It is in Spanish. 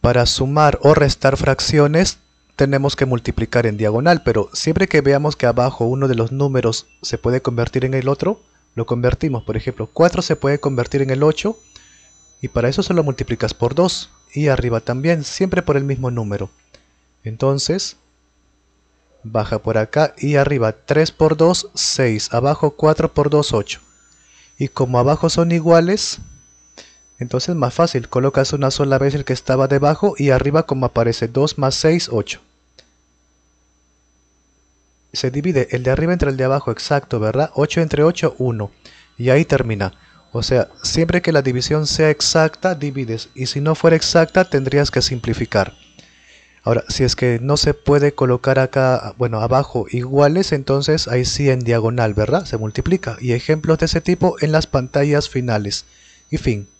Para sumar o restar fracciones tenemos que multiplicar en diagonal, pero siempre que veamos que abajo uno de los números se puede convertir en el otro, lo convertimos. Por ejemplo, 4 se puede convertir en el 8 y para eso solo multiplicas por 2 y arriba también, siempre por el mismo número. Entonces, baja por acá y arriba 3 por 2, 6, abajo 4 por 2, 8. Y como abajo son iguales, entonces más fácil, colocas una sola vez el que estaba debajo y arriba como aparece 2 más 6, 8. Se divide el de arriba entre el de abajo, exacto, ¿verdad? 8 entre 8, 1. Y ahí termina. O sea, siempre que la división sea exacta, divides. Y si no fuera exacta, tendrías que simplificar. Ahora, si es que no se puede colocar acá, bueno, abajo iguales, entonces ahí sí en diagonal, ¿verdad? Se multiplica. Y ejemplos de ese tipo en las pantallas finales. Y fin.